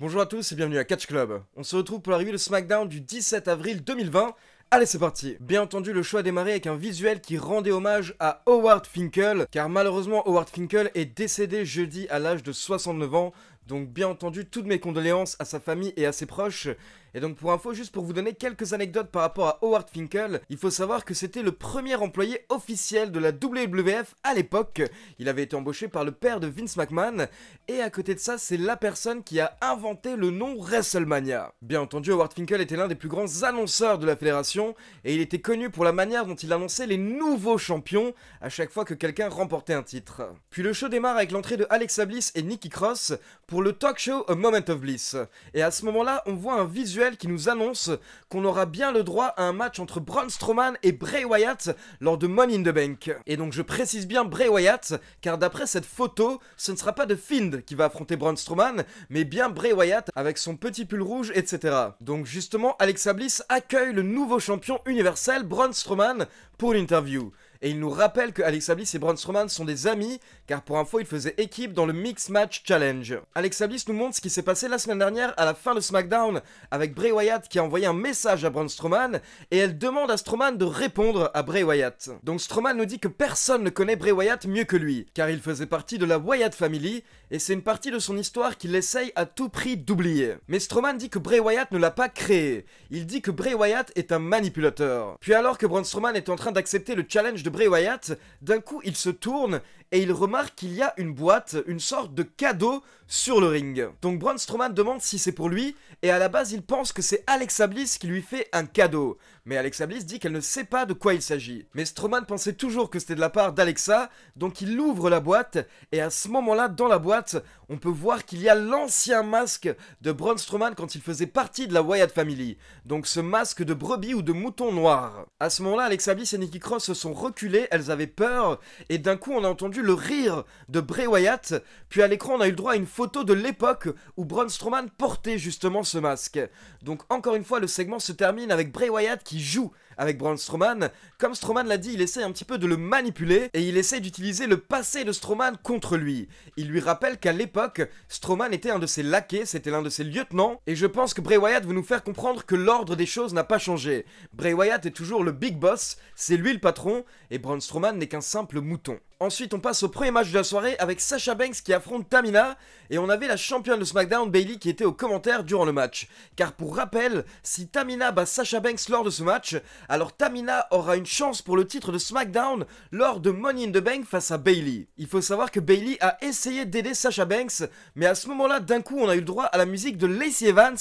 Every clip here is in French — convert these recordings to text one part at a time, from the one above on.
Bonjour à tous et bienvenue à Catch Club. On se retrouve pour la revue de SmackDown du 17 avril 2020. Allez, c'est parti Bien entendu, le choix a démarré avec un visuel qui rendait hommage à Howard Finkel, car malheureusement, Howard Finkel est décédé jeudi à l'âge de 69 ans, donc bien entendu, toutes mes condoléances à sa famille et à ses proches. Et donc pour info, juste pour vous donner quelques anecdotes par rapport à Howard Finkel, il faut savoir que c'était le premier employé officiel de la WWF à l'époque. Il avait été embauché par le père de Vince McMahon, et à côté de ça, c'est la personne qui a inventé le nom WrestleMania. Bien entendu, Howard Finkel était l'un des plus grands annonceurs de la fédération, et il était connu pour la manière dont il annonçait les nouveaux champions à chaque fois que quelqu'un remportait un titre. Puis le show démarre avec l'entrée de Alex Bliss et Nikki Cross pour le talk show A Moment of Bliss. Et à ce moment-là, on voit un visuel qui nous annonce qu'on aura bien le droit à un match entre Braun Strowman et Bray Wyatt lors de Money in the Bank. Et donc je précise bien Bray Wyatt, car d'après cette photo, ce ne sera pas de Find qui va affronter Braun Strowman, mais bien Bray Wyatt avec son petit pull rouge, etc. Donc justement, Alexa Bliss accueille le nouveau champion universel Braun Strowman pour l'interview et il nous rappelle que Alexa Bliss et Braun Strowman sont des amis, car pour info, ils faisaient équipe dans le Mix Match Challenge. Alexa Bliss nous montre ce qui s'est passé la semaine dernière à la fin de SmackDown, avec Bray Wyatt qui a envoyé un message à Braun Strowman, et elle demande à Strowman de répondre à Bray Wyatt. Donc Strowman nous dit que personne ne connaît Bray Wyatt mieux que lui, car il faisait partie de la Wyatt Family, et c'est une partie de son histoire qu'il essaye à tout prix d'oublier. Mais Strowman dit que Bray Wyatt ne l'a pas créé, il dit que Bray Wyatt est un manipulateur. Puis alors que Braun Strowman est en train d'accepter le challenge de Bray Wyatt, d'un coup il se tourne et il remarque qu'il y a une boîte, une sorte de cadeau sur le ring. Donc Braun Strowman demande si c'est pour lui et à la base il pense que c'est Alexa Bliss qui lui fait un cadeau. Mais Alexa Bliss dit qu'elle ne sait pas de quoi il s'agit. Mais Strowman pensait toujours que c'était de la part d'Alexa, donc il ouvre la boîte et à ce moment-là dans la boîte, on peut voir qu'il y a l'ancien masque de Braun Strowman quand il faisait partie de la Wyatt Family. Donc ce masque de brebis ou de mouton noir. À ce moment-là, Alexa Bliss et Nikki Cross se sont reculés elles avaient peur, et d'un coup on a entendu le rire de Bray Wyatt, puis à l'écran on a eu le droit à une photo de l'époque où Braun Strowman portait justement ce masque. Donc encore une fois le segment se termine avec Bray Wyatt qui joue avec Braun Strowman. Comme Strowman l'a dit, il essaie un petit peu de le manipuler et il essaie d'utiliser le passé de Strowman contre lui. Il lui rappelle qu'à l'époque, Strowman était un de ses laquais, c'était l'un de ses lieutenants, et je pense que Bray Wyatt veut nous faire comprendre que l'ordre des choses n'a pas changé. Bray Wyatt est toujours le big boss, c'est lui le patron, et Braun Strowman n'est qu'un simple mouton. Ensuite, on passe au premier match de la soirée avec Sasha Banks qui affronte Tamina. Et on avait la championne de SmackDown, Bailey, qui était au commentaire durant le match. Car pour rappel, si Tamina bat Sasha Banks lors de ce match, alors Tamina aura une chance pour le titre de SmackDown lors de Money in the Bank face à Bailey. Il faut savoir que Bailey a essayé d'aider Sasha Banks, mais à ce moment-là, d'un coup, on a eu le droit à la musique de Lacey Evans.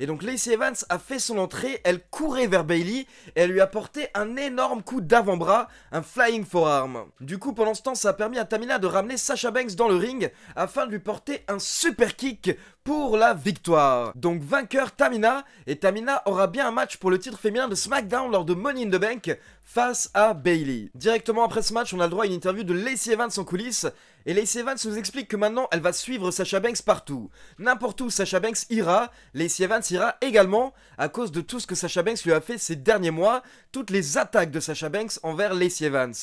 Et donc Lacey Evans a fait son entrée, elle courait vers Bailey et elle lui a porté un énorme coup d'avant-bras, un flying forearm. Du coup, pendant Constance ça a permis à Tamina de ramener Sasha Banks dans le ring afin de lui porter un super kick pour la victoire. Donc vainqueur Tamina, et Tamina aura bien un match pour le titre féminin de SmackDown lors de Money in the Bank face à Bailey. Directement après ce match, on a le droit à une interview de Lacey Evans en coulisses, et Lacey Evans nous explique que maintenant elle va suivre Sasha Banks partout. N'importe où Sasha Banks ira, Lacey Evans ira également à cause de tout ce que Sasha Banks lui a fait ces derniers mois, toutes les attaques de Sasha Banks envers Lacey Evans.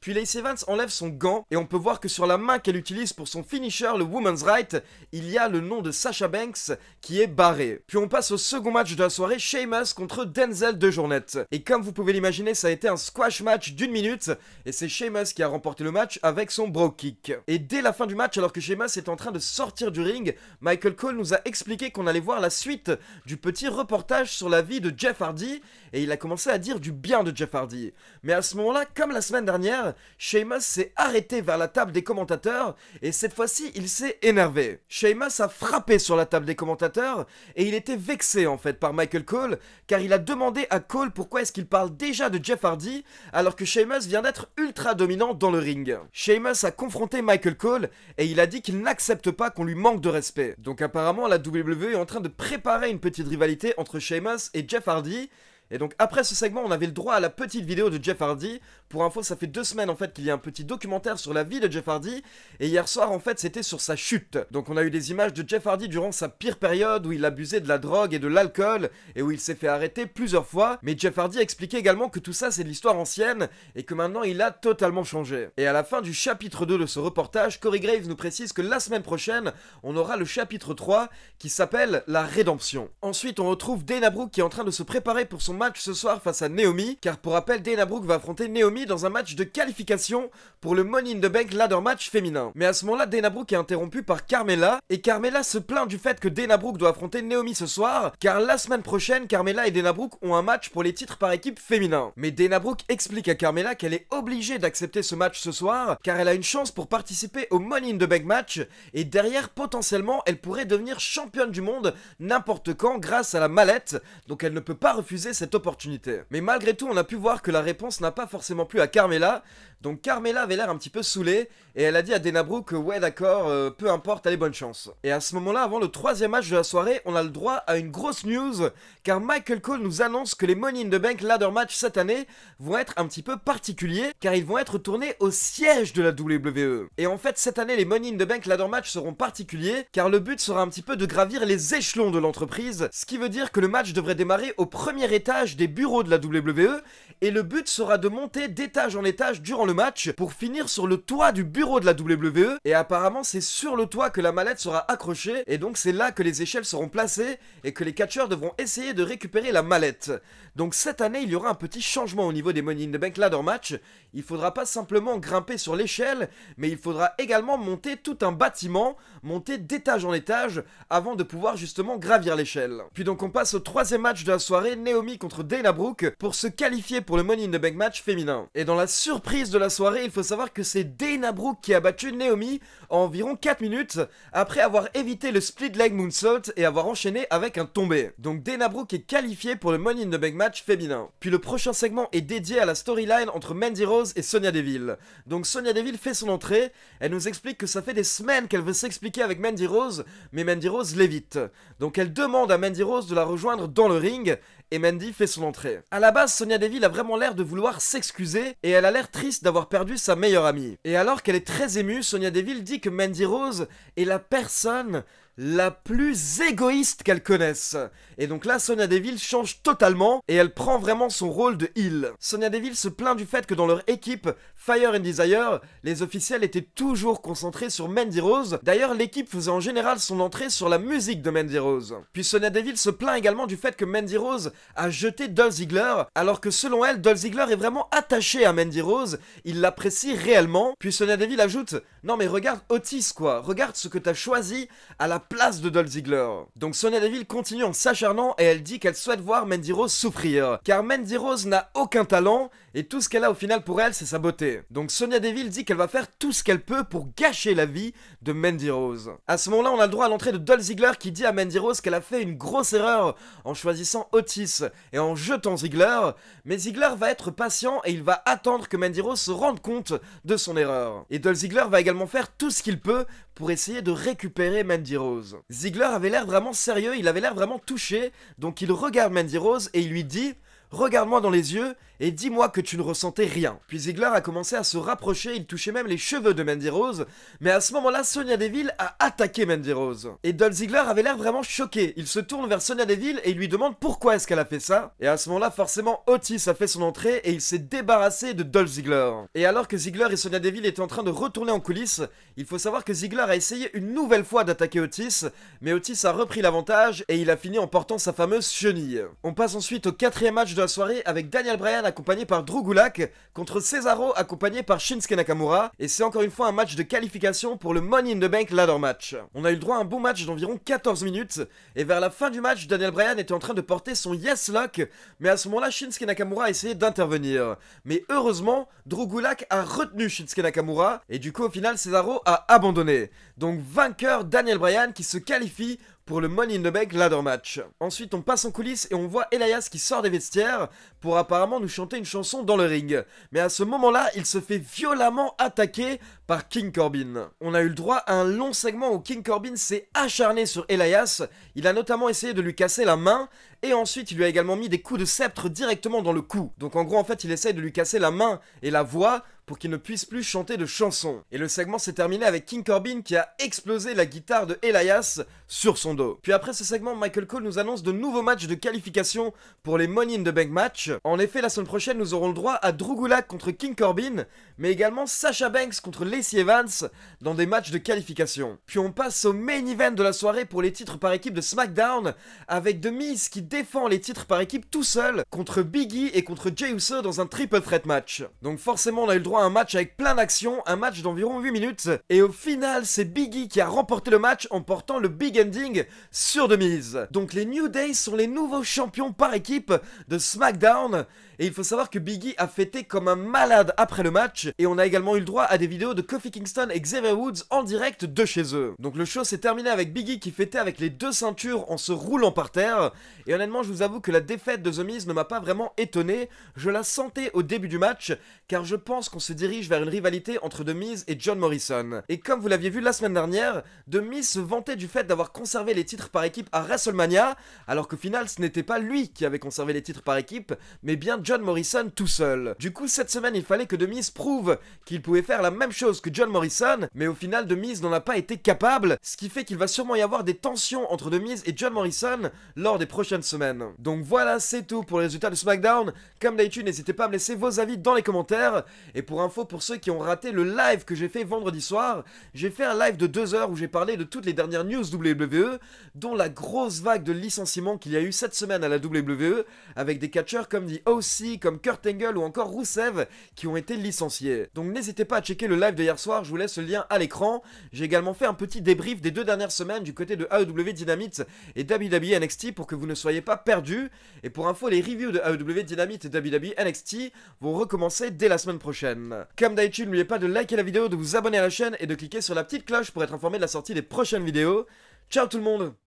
Puis Lacey Evans enlève son gant et on peut voir que sur la main qu'elle utilise pour son finisher, le Woman's Right, il y a le nom de Sasha Banks qui est barré. Puis on passe au second match de la soirée, Sheamus contre Denzel de Journette. Et comme vous pouvez l'imaginer, ça a été un squash match d'une minute et c'est Sheamus qui a remporté le match avec son bro kick. Et dès la fin du match, alors que Sheamus est en train de sortir du ring, Michael Cole nous a expliqué qu'on allait voir la suite du petit reportage sur la vie de Jeff Hardy et il a commencé à dire du bien de Jeff Hardy. Mais à ce moment-là, comme la semaine dernière, Sheamus s'est arrêté vers la table des commentateurs et cette fois-ci il s'est énervé. Sheamus a frappé sur la table des commentateurs et il était vexé en fait par Michael Cole car il a demandé à Cole pourquoi est-ce qu'il parle déjà de Jeff Hardy alors que Sheamus vient d'être ultra dominant dans le ring. Sheamus a confronté Michael Cole et il a dit qu'il n'accepte pas qu'on lui manque de respect. Donc apparemment la WWE est en train de préparer une petite rivalité entre Sheamus et Jeff Hardy et donc après ce segment, on avait le droit à la petite vidéo de Jeff Hardy. Pour info, ça fait deux semaines en fait qu'il y a un petit documentaire sur la vie de Jeff Hardy. Et hier soir, en fait, c'était sur sa chute. Donc on a eu des images de Jeff Hardy durant sa pire période où il abusait de la drogue et de l'alcool et où il s'est fait arrêter plusieurs fois. Mais Jeff Hardy expliqué également que tout ça c'est de l'histoire ancienne et que maintenant il a totalement changé. Et à la fin du chapitre 2 de ce reportage, Corey Graves nous précise que la semaine prochaine, on aura le chapitre 3 qui s'appelle La Rédemption. Ensuite, on retrouve Dana Brooke qui est en train de se préparer pour son match ce soir face à Naomi, car pour rappel, Dana Brooke va affronter Naomi dans un match de qualification pour le Money in the Bank ladder match féminin. Mais à ce moment-là, Dana Brooke est interrompue par Carmela, et Carmela se plaint du fait que Dana Brooke doit affronter Naomi ce soir, car la semaine prochaine, Carmela et Dana Brooke ont un match pour les titres par équipe féminin. Mais Dana Brooke explique à Carmela qu'elle est obligée d'accepter ce match ce soir, car elle a une chance pour participer au Money in the Bank match, et derrière, potentiellement, elle pourrait devenir championne du monde n'importe quand grâce à la mallette, donc elle ne peut pas refuser cette opportunité. Mais malgré tout, on a pu voir que la réponse n'a pas forcément plu à Carmela, donc Carmela avait l'air un petit peu saoulée, et elle a dit à Denabro que ouais d'accord, euh, peu importe, allez bonne chance. Et à ce moment-là, avant le troisième match de la soirée, on a le droit à une grosse news, car Michael Cole nous annonce que les Money in the Bank Ladder Match cette année vont être un petit peu particuliers, car ils vont être tournés au siège de la WWE. Et en fait, cette année, les Money in the Bank Ladder Match seront particuliers, car le but sera un petit peu de gravir les échelons de l'entreprise, ce qui veut dire que le match devrait démarrer au premier étage des bureaux de la WWE et le but sera de monter d'étage en étage durant le match pour finir sur le toit du bureau de la WWE et apparemment c'est sur le toit que la mallette sera accrochée et donc c'est là que les échelles seront placées et que les catcheurs devront essayer de récupérer la mallette. Donc cette année il y aura un petit changement au niveau des Money in the Bank Ladder Match, il faudra pas simplement grimper sur l'échelle mais il faudra également monter tout un bâtiment, monter d'étage en étage avant de pouvoir justement gravir l'échelle. Puis donc on passe au troisième match de la soirée, Naomi contre contre Dana Brooke pour se qualifier pour le Money in the Bank match féminin. Et dans la surprise de la soirée, il faut savoir que c'est Dana Brooke qui a battu Naomi en environ 4 minutes après avoir évité le split leg moonsault et avoir enchaîné avec un tombé. Donc Dana Brooke est qualifiée pour le Money in the Bank match féminin. Puis le prochain segment est dédié à la storyline entre Mandy Rose et Sonia Deville. Donc Sonia Deville fait son entrée, elle nous explique que ça fait des semaines qu'elle veut s'expliquer avec Mandy Rose, mais Mandy Rose l'évite. Donc elle demande à Mandy Rose de la rejoindre dans le ring, et Mandy son entrée. À la base, Sonia Deville a vraiment l'air de vouloir s'excuser et elle a l'air triste d'avoir perdu sa meilleure amie. Et alors qu'elle est très émue, Sonia Deville dit que Mandy Rose est la personne la plus égoïste qu'elle connaisse. Et donc là, Sonia Deville change totalement et elle prend vraiment son rôle de heal. Sonia Deville se plaint du fait que dans leur équipe Fire and Desire, les officiels étaient toujours concentrés sur Mandy Rose. D'ailleurs, l'équipe faisait en général son entrée sur la musique de Mandy Rose. Puis Sonia Deville se plaint également du fait que Mandy Rose a jeté Dolph Ziggler, alors que selon elle, Dolph Ziggler est vraiment attaché à Mandy Rose, il l'apprécie réellement. Puis Sonia Deville ajoute Non mais regarde Otis quoi, regarde ce que t'as choisi à la place de Dolph Ziggler. Donc Sonia Deville continue en s'acharnant et elle dit qu'elle souhaite voir Mendy Rose souffrir, car Mendy Rose n'a aucun talent et tout ce qu'elle a au final pour elle, c'est sa beauté. Donc Sonia Deville dit qu'elle va faire tout ce qu'elle peut pour gâcher la vie de Mandy Rose. À ce moment-là, on a le droit à l'entrée de Dol Ziggler qui dit à Mandy Rose qu'elle a fait une grosse erreur en choisissant Otis et en jetant Ziegler, mais Ziegler va être patient et il va attendre que Mandy Rose se rende compte de son erreur. Et Dol Ziggler va également faire tout ce qu'il peut pour essayer de récupérer Mandy Rose. Ziegler avait l'air vraiment sérieux, il avait l'air vraiment touché, donc il regarde Mandy Rose et il lui dit Regarde-moi dans les yeux et dis-moi que tu ne ressentais rien. Puis Ziggler a commencé à se rapprocher, il touchait même les cheveux de Mandy Rose, mais à ce moment-là, Sonia Deville a attaqué Mandy Rose. Et Dol Ziegler avait l'air vraiment choqué, il se tourne vers Sonia Deville et lui demande pourquoi est-ce qu'elle a fait ça, et à ce moment-là, forcément, Otis a fait son entrée et il s'est débarrassé de Dol Ziegler. Et alors que Ziegler et Sonia Deville étaient en train de retourner en coulisses, il faut savoir que Ziegler a essayé une nouvelle fois d'attaquer Otis, mais Otis a repris l'avantage et il a fini en portant sa fameuse chenille. On passe ensuite au quatrième match de la soirée avec Daniel Bryan accompagné par Drew contre Cesaro accompagné par Shinsuke Nakamura et c'est encore une fois un match de qualification pour le Money in the Bank Ladder Match. On a eu le droit à un bon match d'environ 14 minutes et vers la fin du match Daniel Bryan était en train de porter son Yes Lock mais à ce moment-là Shinsuke Nakamura a essayé d'intervenir. Mais heureusement Drew a retenu Shinsuke Nakamura et du coup au final Cesaro a abandonné. Donc vainqueur Daniel Bryan qui se qualifie pour le Money in the Bank Ladder Match. Ensuite, on passe en coulisses et on voit Elias qui sort des vestiaires pour apparemment nous chanter une chanson dans le ring. Mais à ce moment-là, il se fait violemment attaquer par King Corbin. On a eu le droit à un long segment où King Corbin s'est acharné sur Elias, il a notamment essayé de lui casser la main, et ensuite il lui a également mis des coups de sceptre directement dans le cou. Donc en gros en fait il essaye de lui casser la main et la voix pour qu'il ne puisse plus chanter de chansons. Et le segment s'est terminé avec King Corbin qui a explosé la guitare de Elias sur son dos. Puis après ce segment, Michael Cole nous annonce de nouveaux matchs de qualification pour les Money in the Bank match. En effet, la semaine prochaine, nous aurons le droit à Drew contre King Corbin, mais également Sasha Banks contre les Evans dans des matchs de qualification. Puis on passe au main event de la soirée pour les titres par équipe de SmackDown, avec The Miz qui défend les titres par équipe tout seul contre Biggie et contre Jey Uso dans un triple threat match. Donc forcément on a eu le droit à un match avec plein d'actions, un match d'environ 8 minutes, et au final c'est Biggie qui a remporté le match en portant le big ending sur The Miz. Donc les New Day sont les nouveaux champions par équipe de SmackDown, et il faut savoir que Biggie a fêté comme un malade après le match, et on a également eu le droit à des vidéos de Kofi Kingston et Xavier Woods en direct de chez eux. Donc le show s'est terminé avec Biggie qui fêtait avec les deux ceintures en se roulant par terre. Et honnêtement, je vous avoue que la défaite de The Miz ne m'a pas vraiment étonné. Je la sentais au début du match, car je pense qu'on se dirige vers une rivalité entre The Miz et John Morrison. Et comme vous l'aviez vu la semaine dernière, The Miz se vantait du fait d'avoir conservé les titres par équipe à WrestleMania, alors qu'au final, ce n'était pas lui qui avait conservé les titres par équipe, mais bien John Morrison tout seul. Du coup, cette semaine, il fallait que The Miz prouve qu'il pouvait faire la même chose que John Morrison, mais au final De Miz n'en a pas été capable, ce qui fait qu'il va sûrement y avoir des tensions entre De Miz et John Morrison lors des prochaines semaines. Donc voilà, c'est tout pour les résultats de SmackDown. Comme d'habitude, n'hésitez pas à me laisser vos avis dans les commentaires. Et pour info, pour ceux qui ont raté le live que j'ai fait vendredi soir, j'ai fait un live de deux heures où j'ai parlé de toutes les dernières news WWE, dont la grosse vague de licenciements qu'il y a eu cette semaine à la WWE, avec des catcheurs comme dit OC, comme Kurt Angle ou encore Rusev qui ont été licenciés. Donc n'hésitez pas à checker le live de hier soir, je vous laisse le lien à l'écran. J'ai également fait un petit débrief des deux dernières semaines du côté de AEW Dynamite et WWE NXT pour que vous ne soyez pas perdus. Et pour info, les reviews de AEW Dynamite et WWE NXT vont recommencer dès la semaine prochaine. Comme d'habitude, n'oubliez pas de liker la vidéo, de vous abonner à la chaîne et de cliquer sur la petite cloche pour être informé de la sortie des prochaines vidéos. Ciao tout le monde